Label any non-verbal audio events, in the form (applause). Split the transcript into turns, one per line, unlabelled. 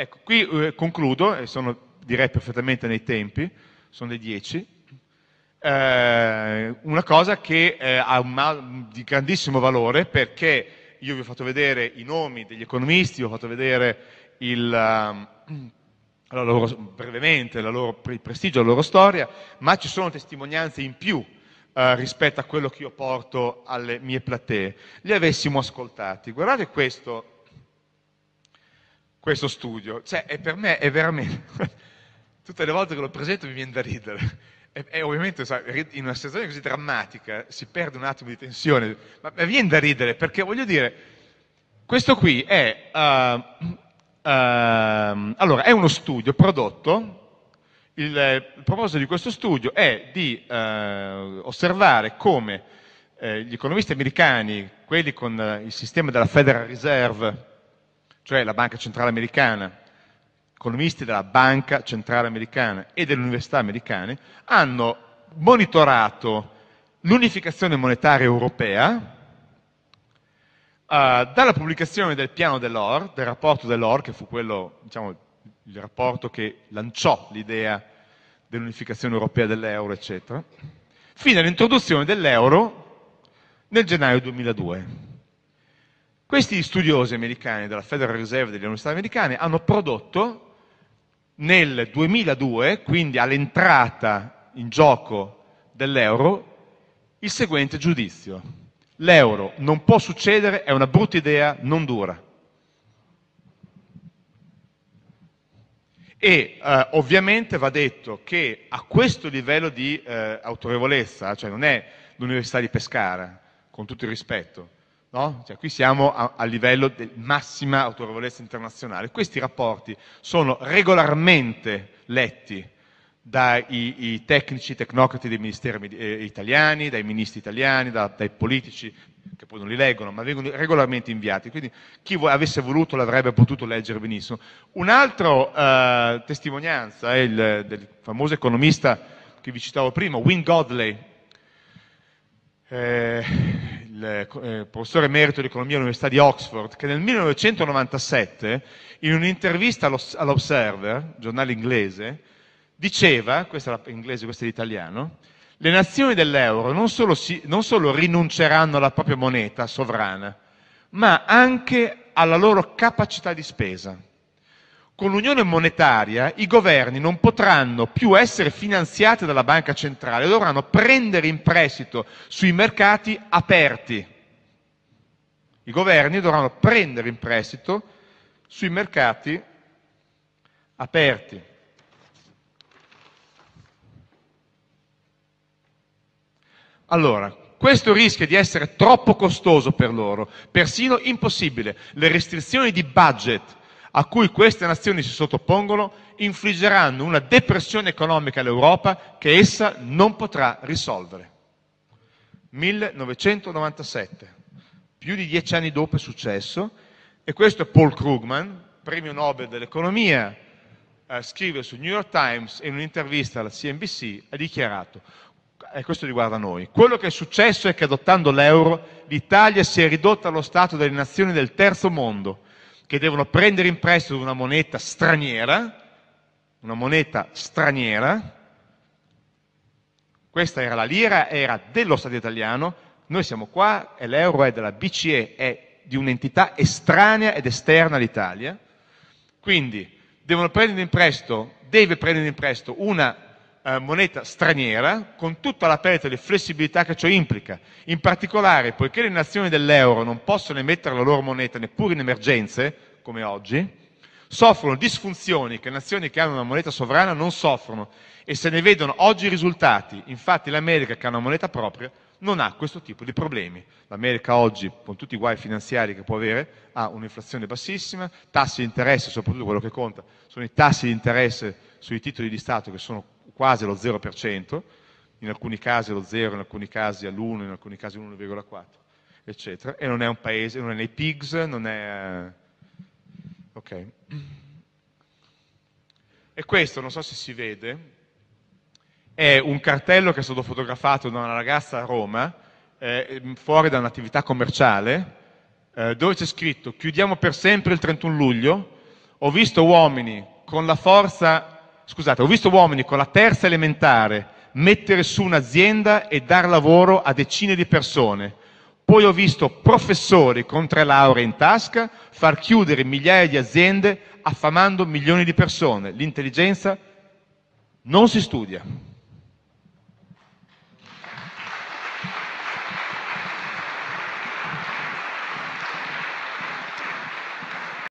Ecco, qui eh, concludo, e sono direi perfettamente nei tempi, sono le 10. Eh, una cosa che eh, ha un, di grandissimo valore perché io vi ho fatto vedere i nomi degli economisti, vi ho fatto vedere il, um, (clears throat) la loro, brevemente la loro, il prestigio, la loro storia, ma ci sono testimonianze in più eh, rispetto a quello che io porto alle mie platee. Li avessimo ascoltati. Guardate questo questo studio. Cioè, per me è veramente... (laughs) Tutte le volte che lo presento mi viene da ridere. E, e ovviamente in una situazione così drammatica si perde un attimo di tensione, ma, ma viene da ridere perché voglio dire, questo qui è, uh, uh, allora, è uno studio prodotto il, il, proposito di questo studio è di eh, osservare come eh, gli economisti americani, quelli con eh, il sistema della Federal Reserve cioè la Banca Centrale Americana, economisti della Banca Centrale Americana e delle università americane, hanno monitorato l'unificazione monetaria europea, Uh, dalla pubblicazione del piano dell'OR, del rapporto dell'OR, che fu quello, diciamo, il rapporto che lanciò l'idea dell'unificazione europea dell'euro, eccetera, fino all'introduzione dell'euro nel gennaio 2002. Questi studiosi americani della Federal Reserve delle università americane hanno prodotto nel 2002, quindi all'entrata in gioco dell'euro, il seguente giudizio. L'euro non può succedere, è una brutta idea, non dura. E eh, ovviamente va detto che a questo livello di eh, autorevolezza, cioè non è l'Università di Pescara, con tutto il rispetto, No? Cioè, qui siamo a, a livello di massima autorevolezza internazionale. Questi rapporti sono regolarmente letti dai tecnici, tecnocrati dei ministeri eh, italiani, dai ministri italiani, da, dai politici, che poi non li leggono, ma vengono regolarmente inviati. Quindi chi vo- avesse voluto l'avrebbe potuto leggere benissimo. Un'altra eh, testimonianza è il, del famoso economista che vi citavo prima, Wynne Godley, eh, il eh, eh, professore emerito di economia all'Università di Oxford, che nel 1997, in un'intervista all'Observer, giornale inglese, diceva, questa è l'inglese, questa è l'italiano, le nazioni dell'euro non solo, si, non solo rinunceranno alla propria moneta sovrana, ma anche alla loro capacità di spesa con l'unione monetaria i governi non potranno più essere finanziati dalla banca centrale, dovranno prendere in prestito sui mercati aperti. I governi dovranno prendere in prestito sui mercati aperti. Allora, questo rischia di essere troppo costoso per loro, persino impossibile. Le restrizioni di budget a cui queste nazioni si sottopongono infliggeranno una depressione economica all'Europa che essa non potrà risolvere. 1997, più di dieci anni dopo è successo, e questo è Paul Krugman, premio Nobel dell'economia, eh, scrive sul New York Times in un'intervista alla CNBC ha dichiarato, e questo riguarda noi, quello che è successo è che adottando l'euro l'Italia si è ridotta allo stato delle nazioni del terzo mondo, che devono prendere in prestito una moneta straniera, una moneta straniera, questa era la lira, era dello Stato italiano, noi siamo qua e l'euro è della BCE, è di un'entità estranea ed esterna all'Italia, quindi devono prendere in prestito, deve prendere in prestito una eh, moneta straniera con tutta la perdita di flessibilità che ciò implica. In particolare, poiché le nazioni dell'euro non possono emettere la loro moneta neppure in emergenze, come oggi, soffrono disfunzioni che nazioni che hanno una moneta sovrana non soffrono e se ne vedono oggi i risultati. Infatti l'America che ha una moneta propria non ha questo tipo di problemi. L'America oggi, con tutti i guai finanziari che può avere, ha un'inflazione bassissima, tassi di interesse, soprattutto quello che conta, sono i tassi di interesse sui titoli di Stato che sono quasi allo 0%, in alcuni casi allo 0, in alcuni casi all'1, in alcuni casi all'1,4, eccetera, e non è un paese, non è nei PIGS, non è... ok. E questo, non so se si vede, è un cartello che è stato fotografato da una ragazza a Roma, eh, fuori da un'attività commerciale, eh, dove c'è scritto chiudiamo per sempre il 31 luglio, ho visto uomini con la forza Scusate, ho visto uomini con la terza elementare mettere su un'azienda e dar lavoro a decine di persone. Poi ho visto professori con tre lauree in tasca far chiudere migliaia di aziende affamando milioni di persone. L'intelligenza non si studia.